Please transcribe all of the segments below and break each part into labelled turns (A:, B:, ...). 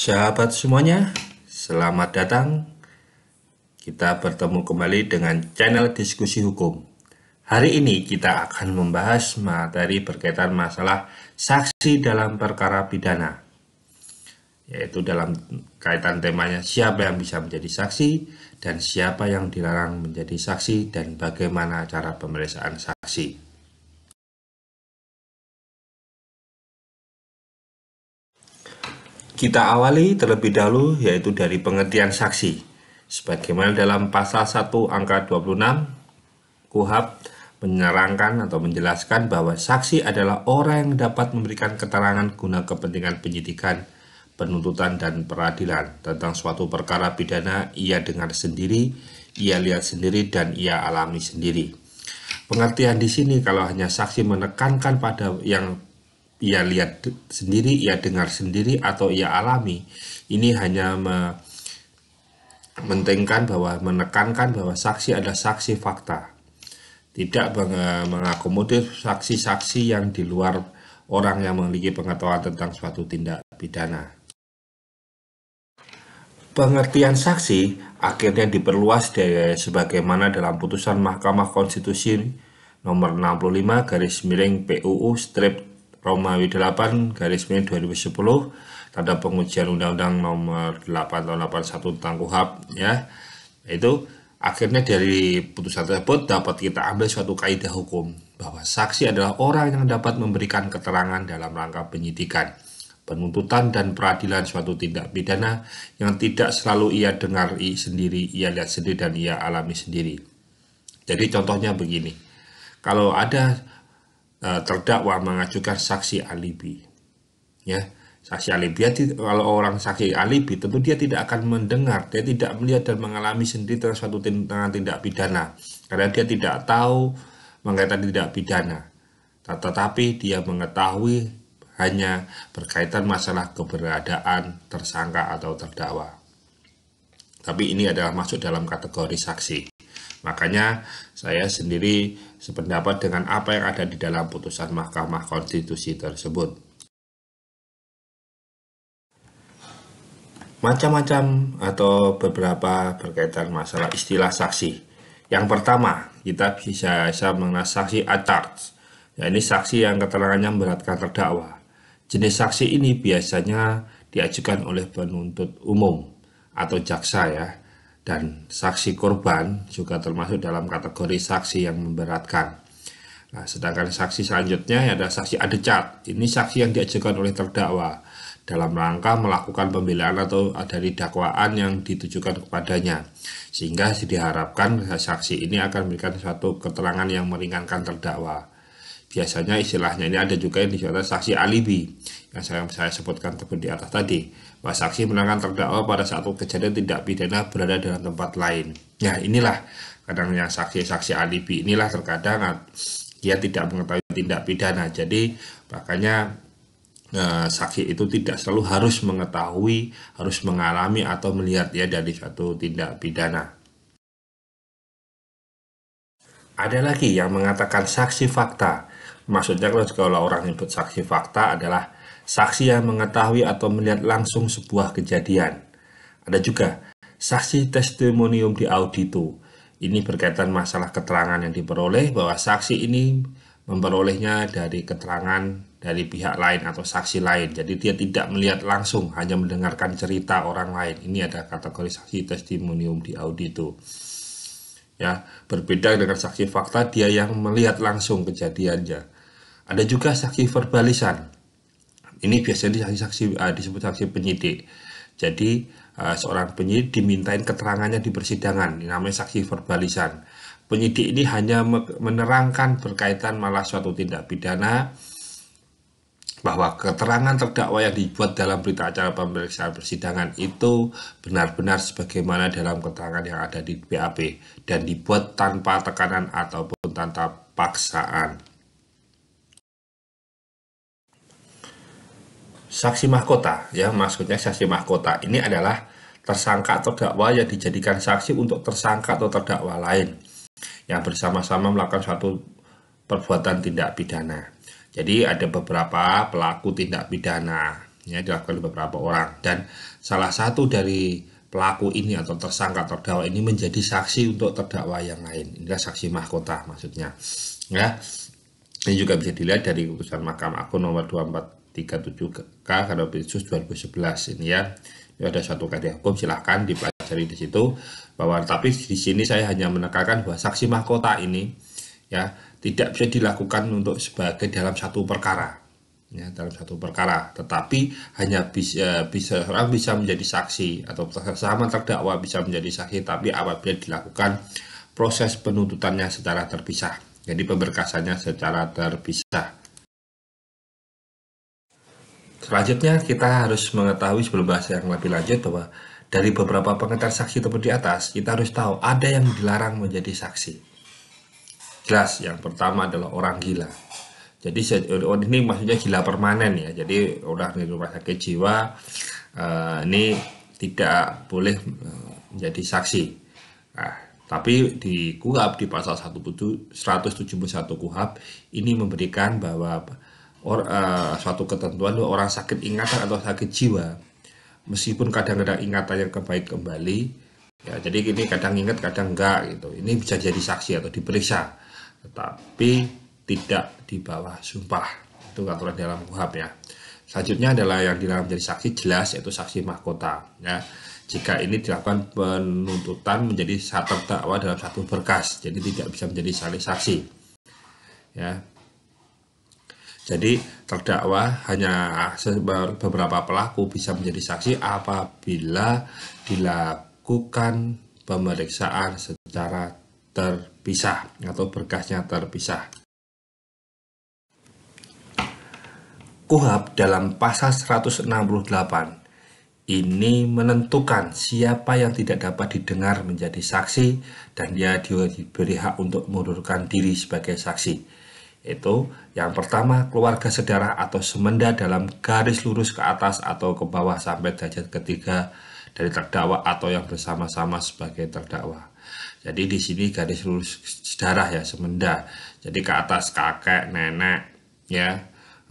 A: Sahabat semuanya, selamat datang. Kita bertemu kembali dengan channel diskusi hukum. Hari ini kita akan membahas materi berkaitan masalah saksi dalam perkara pidana. Yaitu dalam kaitan temanya siapa yang bisa menjadi saksi dan siapa yang dilarang menjadi saksi dan bagaimana cara pemeriksaan saksi. Kita awali terlebih dahulu yaitu dari pengertian saksi. Sebagaimana dalam pasal 1 angka 26 KUHAP menyerangkan atau menjelaskan bahwa saksi adalah orang yang dapat memberikan keterangan guna kepentingan penyidikan, penuntutan dan peradilan tentang suatu perkara pidana ia dengar sendiri, ia lihat sendiri dan ia alami sendiri. Pengertian di sini kalau hanya saksi menekankan pada yang ia lihat sendiri, ia dengar sendiri, atau ia alami. Ini hanya mementingkan bahwa menekankan bahwa saksi adalah saksi fakta, tidak mengakomodir saksi-saksi yang di luar orang yang memiliki pengetahuan tentang suatu tindak pidana. Pengertian saksi akhirnya diperluas dari sebagaimana dalam putusan Mahkamah Konstitusi nomor 65 garis miring PUU strip Romawi 8 garis miring 2010 tanda pengujian Undang-Undang nomor 8 tahun 81 tentang KUHAP ya itu akhirnya dari putusan tersebut dapat kita ambil suatu kaidah hukum bahwa saksi adalah orang yang dapat memberikan keterangan dalam rangka penyidikan penuntutan dan peradilan suatu tindak pidana yang tidak selalu ia dengar sendiri, ia lihat sendiri dan ia alami sendiri. Jadi contohnya begini, kalau ada Eh, terdakwa mengajukan saksi alibi. Ya, saksi alibi kalau orang saksi alibi tentu dia tidak akan mendengar, dia tidak melihat dan mengalami sendiri terhadap suatu tindakan tindak pidana karena dia tidak tahu mengenai tindak pidana. Tetapi dia mengetahui hanya berkaitan masalah keberadaan tersangka atau terdakwa. Tapi ini adalah masuk dalam kategori saksi. Makanya saya sendiri sependapat dengan apa yang ada di dalam putusan Mahkamah Konstitusi tersebut. Macam-macam atau beberapa berkaitan masalah istilah saksi. Yang pertama, kita bisa bisa mengenal saksi atart. Ya, ini saksi yang keterangannya memberatkan terdakwa. Jenis saksi ini biasanya diajukan oleh penuntut umum atau jaksa ya dan saksi korban juga termasuk dalam kategori saksi yang memberatkan. Nah, sedangkan saksi selanjutnya ya, ada saksi adecat. Ini saksi yang diajukan oleh terdakwa dalam rangka melakukan pembelaan atau dari dakwaan yang ditujukan kepadanya. Sehingga diharapkan saksi ini akan memberikan suatu keterangan yang meringankan terdakwa biasanya istilahnya ini ada juga yang disebut saksi alibi yang saya, saya sebutkan tepat di atas tadi bahwa saksi menangkan terdakwa pada saat kejadian tidak pidana berada dalam tempat lain Nah inilah kadang yang saksi-saksi alibi inilah terkadang dia tidak mengetahui tindak pidana jadi makanya eh, saksi itu tidak selalu harus mengetahui harus mengalami atau melihat ya dari suatu tindak pidana ada lagi yang mengatakan saksi fakta Maksudnya kalau orang nyebut saksi fakta adalah saksi yang mengetahui atau melihat langsung sebuah kejadian. Ada juga saksi testimonium di audito. Ini berkaitan masalah keterangan yang diperoleh bahwa saksi ini memperolehnya dari keterangan dari pihak lain atau saksi lain. Jadi dia tidak melihat langsung, hanya mendengarkan cerita orang lain. Ini ada kategori saksi testimonium di audito. Ya, berbeda dengan saksi fakta dia yang melihat langsung kejadiannya. Ada juga saksi verbalisan. Ini biasanya saksi uh, disebut saksi penyidik. Jadi uh, seorang penyidik dimintain keterangannya di persidangan, ini namanya saksi verbalisan. Penyidik ini hanya menerangkan berkaitan malah suatu tindak pidana bahwa keterangan terdakwa yang dibuat dalam berita acara pemeriksaan persidangan itu benar-benar sebagaimana dalam keterangan yang ada di BAP dan dibuat tanpa tekanan ataupun tanpa paksaan. saksi mahkota ya maksudnya saksi mahkota ini adalah tersangka atau dakwa yang dijadikan saksi untuk tersangka atau terdakwa lain yang bersama-sama melakukan suatu perbuatan tindak pidana. Jadi ada beberapa pelaku tindak pidana ya dilakukan oleh beberapa orang dan salah satu dari pelaku ini atau tersangka terdakwa ini menjadi saksi untuk terdakwa yang lain. Inilah saksi mahkota maksudnya. Ya. Ini juga bisa dilihat dari keputusan Mahkamah Agung nomor 24 37K Kardopinsus 2011 ini ya. Ini ada suatu karya hukum silahkan dipelajari di situ bahwa tapi di sini saya hanya menekankan bahwa saksi mahkota ini ya tidak bisa dilakukan untuk sebagai dalam satu perkara ya dalam satu perkara tetapi hanya bisa eh, bisa orang bisa menjadi saksi atau sama terdakwa bisa menjadi saksi tapi apabila dilakukan proses penuntutannya secara terpisah jadi pemberkasannya secara terpisah Selanjutnya kita harus mengetahui sebelum bahas yang lebih lanjut bahwa dari beberapa pengetar saksi tersebut di atas, kita harus tahu ada yang dilarang menjadi saksi. Jelas, yang pertama adalah orang gila. Jadi oh, ini maksudnya gila permanen ya. Jadi orang di rumah sakit jiwa eh, ini tidak boleh eh, menjadi saksi. Nah, tapi di KUHAP di pasal 171 KUHAP ini memberikan bahwa or, uh, suatu ketentuan orang sakit ingatan atau sakit jiwa meskipun kadang-kadang ingatannya kebaik kembali ya jadi ini kadang ingat kadang enggak gitu ini bisa jadi saksi atau diperiksa tetapi tidak di bawah sumpah itu aturan dalam KUHAP ya selanjutnya adalah yang dilarang menjadi saksi jelas yaitu saksi mahkota ya jika ini dilakukan penuntutan menjadi satu terdakwa dalam satu berkas jadi tidak bisa menjadi saksi ya jadi terdakwa hanya beberapa pelaku bisa menjadi saksi apabila dilakukan pemeriksaan secara terpisah atau berkasnya terpisah. KUHAP dalam pasal 168 ini menentukan siapa yang tidak dapat didengar menjadi saksi dan dia diberi hak untuk mengundurkan diri sebagai saksi itu yang pertama keluarga sedarah atau semenda dalam garis lurus ke atas atau ke bawah sampai derajat ketiga dari terdakwa atau yang bersama-sama sebagai terdakwa. Jadi di sini garis lurus sedarah ya semenda. Jadi ke atas kakek, nenek, ya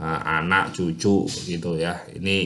A: eh, anak, cucu gitu ya. Ini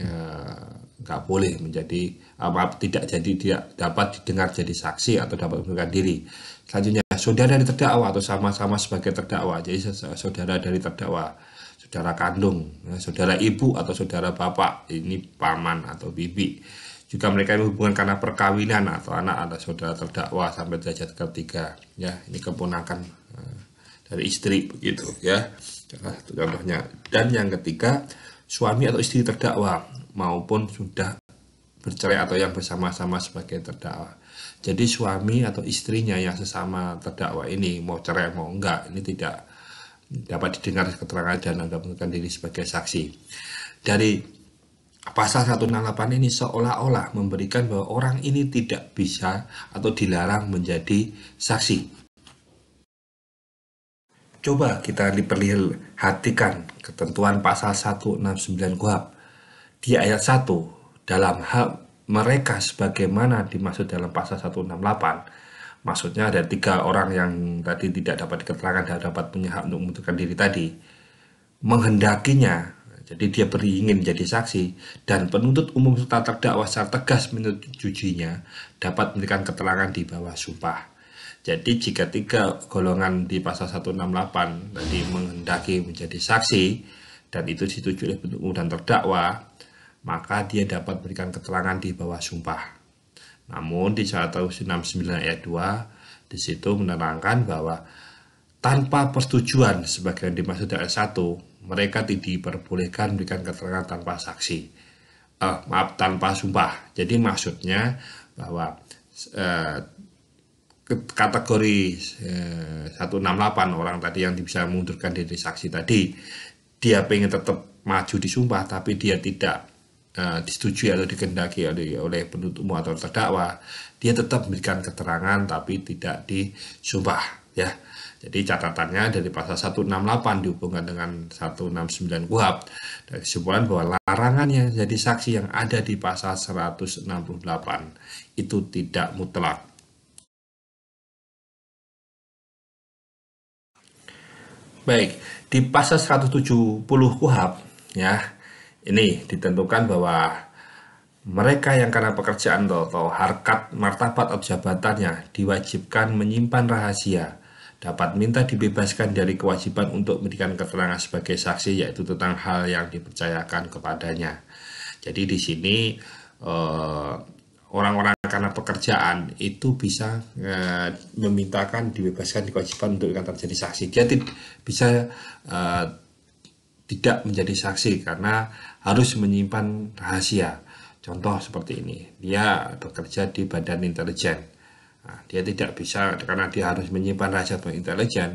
A: eh, nggak boleh menjadi maaf tidak jadi dia dapat didengar jadi saksi atau dapat memberikan diri selanjutnya saudara dari terdakwa atau sama-sama sebagai terdakwa jadi saudara dari terdakwa saudara kandung ya, saudara ibu atau saudara bapak ini paman atau bibi juga mereka hubungan karena perkawinan atau anak ada saudara terdakwa sampai derajat ketiga ya ini keponakan eh, dari istri begitu ya contohnya dan yang ketiga suami atau istri terdakwa maupun sudah bercerai atau yang bersama-sama sebagai terdakwa. Jadi suami atau istrinya yang sesama terdakwa ini mau cerai mau enggak ini tidak dapat didengar keterangan dan Anda menentukan diri sebagai saksi. Dari pasal 168 ini seolah-olah memberikan bahwa orang ini tidak bisa atau dilarang menjadi saksi. Coba kita diperlihatkan ketentuan pasal 169 KUHP di ayat 1 dalam hak mereka sebagaimana dimaksud dalam pasal 168 maksudnya ada tiga orang yang tadi tidak dapat diketerangan dan dapat punya hak untuk membutuhkan diri tadi menghendakinya jadi dia beringin jadi saksi dan penuntut umum serta terdakwa secara tegas menyetujuinya dapat memberikan keterangan di bawah sumpah. Jadi jika tiga golongan di pasal 168 tadi menghendaki menjadi saksi dan itu disetujui oleh penuntut umum dan terdakwa, maka dia dapat berikan keterangan di bawah sumpah. Namun di 169 ayat 2 di situ menerangkan bahwa tanpa persetujuan sebagai yang dimaksud ayat 1, mereka tidak diperbolehkan memberikan keterangan tanpa saksi. Eh, maaf, tanpa sumpah. Jadi maksudnya bahwa eh, kategori eh, 168 orang tadi yang bisa mengundurkan diri saksi tadi, dia pengen tetap maju di sumpah tapi dia tidak Eh, disetujui atau dikendaki oleh oleh penuntut umum atau terdakwa, dia tetap memberikan keterangan tapi tidak disumpah ya. Jadi catatannya dari pasal 168 dihubungkan dengan 169 KUHAP dan kesimpulan bahwa larangan yang jadi saksi yang ada di pasal 168 itu tidak mutlak. Baik, di pasal 170 kuhab ya ini ditentukan bahwa mereka yang karena pekerjaan atau harkat, martabat, atau jabatannya diwajibkan menyimpan rahasia, dapat minta dibebaskan dari kewajiban untuk memberikan keterangan sebagai saksi, yaitu tentang hal yang dipercayakan kepadanya. Jadi di sini orang eh, orang-orang karena pekerjaan itu bisa eh, memintakan dibebaskan kewajiban untuk akan terjadi saksi. Dia bisa eh, tidak menjadi saksi karena harus menyimpan rahasia. Contoh seperti ini, dia bekerja di badan intelijen. Nah, dia tidak bisa karena dia harus menyimpan rahasia badan intelijen,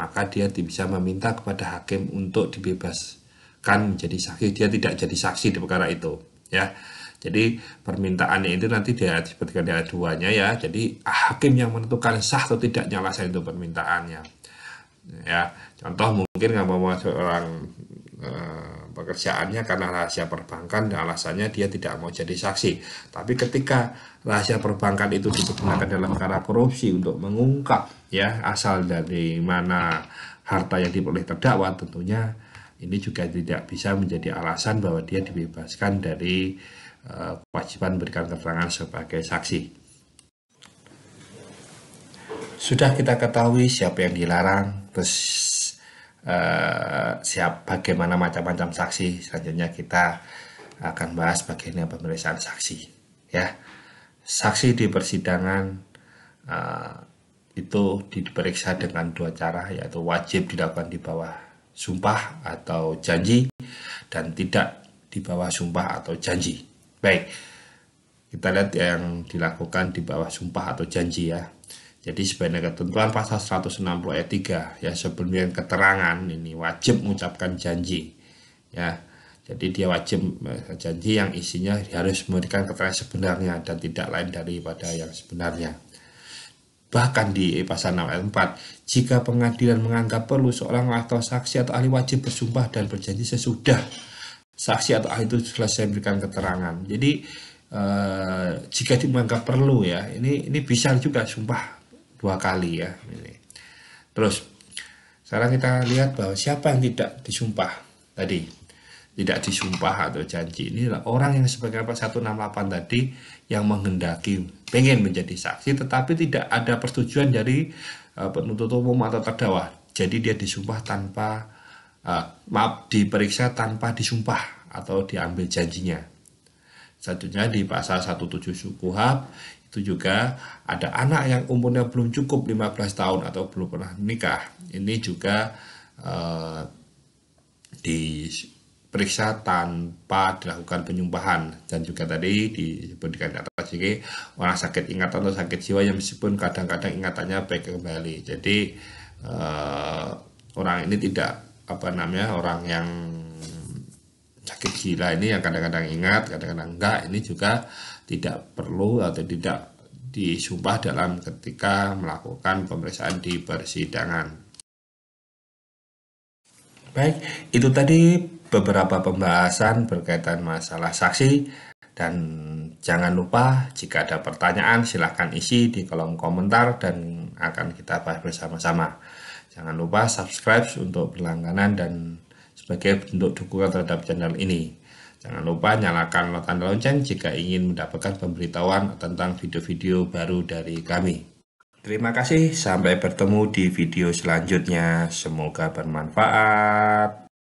A: maka dia bisa meminta kepada hakim untuk dibebaskan menjadi saksi. Dia tidak jadi saksi di perkara itu, ya. Jadi permintaannya itu nanti dia seperti ada ayat ya. Jadi hakim yang menentukan sah atau tidaknya alasan itu permintaannya. Ya, contoh mungkin nggak mau seorang Eh, pekerjaannya karena rahasia perbankan dan alasannya dia tidak mau jadi saksi. Tapi ketika rahasia perbankan itu digunakan dalam cara korupsi untuk mengungkap ya asal dari mana harta yang diperoleh terdakwa tentunya ini juga tidak bisa menjadi alasan bahwa dia dibebaskan dari uh, kewajiban memberikan keterangan sebagai saksi. Sudah kita ketahui siapa yang dilarang, terus uh, siap bagaimana macam-macam saksi selanjutnya kita akan bahas bagiannya pemeriksaan saksi ya saksi di persidangan uh, itu diperiksa dengan dua cara yaitu wajib dilakukan di bawah sumpah atau janji dan tidak di bawah sumpah atau janji baik kita lihat yang dilakukan di bawah sumpah atau janji ya jadi sebenarnya ketentuan pasal 160 ayat 3 ya sebelumnya keterangan ini wajib mengucapkan janji ya. Jadi dia wajib eh, janji yang isinya harus memberikan keterangan sebenarnya dan tidak lain daripada yang sebenarnya. Bahkan di pasal 6 ayat 4, jika pengadilan menganggap perlu seorang atau saksi atau ahli wajib bersumpah dan berjanji sesudah saksi atau ahli itu selesai memberikan keterangan. Jadi eh, jika dianggap perlu ya, ini ini bisa juga sumpah dua kali ya. Terus sekarang kita lihat bahwa siapa yang tidak disumpah tadi tidak disumpah atau janji ini orang yang sebagai apa 168 tadi yang menghendaki pengen menjadi saksi tetapi tidak ada persetujuan dari uh, penuntut umum atau terdakwa jadi dia disumpah tanpa uh, maaf diperiksa tanpa disumpah atau diambil janjinya satunya di pasal suku hab itu juga ada anak yang umurnya belum cukup 15 tahun atau belum pernah menikah ini juga eh, diperiksa tanpa dilakukan penyumbahan dan juga tadi disebutkan di atas ini orang sakit ingatan atau sakit jiwa yang meskipun kadang-kadang ingatannya baik kembali jadi uh, orang ini tidak apa namanya orang yang sakit gila ini yang kadang-kadang ingat, kadang-kadang enggak, ini juga tidak perlu atau tidak disumpah dalam ketika melakukan pemeriksaan di persidangan. Baik, itu tadi beberapa pembahasan berkaitan masalah saksi dan jangan lupa jika ada pertanyaan silahkan isi di kolom komentar dan akan kita bahas bersama-sama. Jangan lupa subscribe untuk berlangganan dan sebagai bentuk dukungan terhadap channel ini. Jangan lupa nyalakan tanda lonceng jika ingin mendapatkan pemberitahuan tentang video-video baru dari kami. Terima kasih, sampai bertemu di video selanjutnya. Semoga bermanfaat.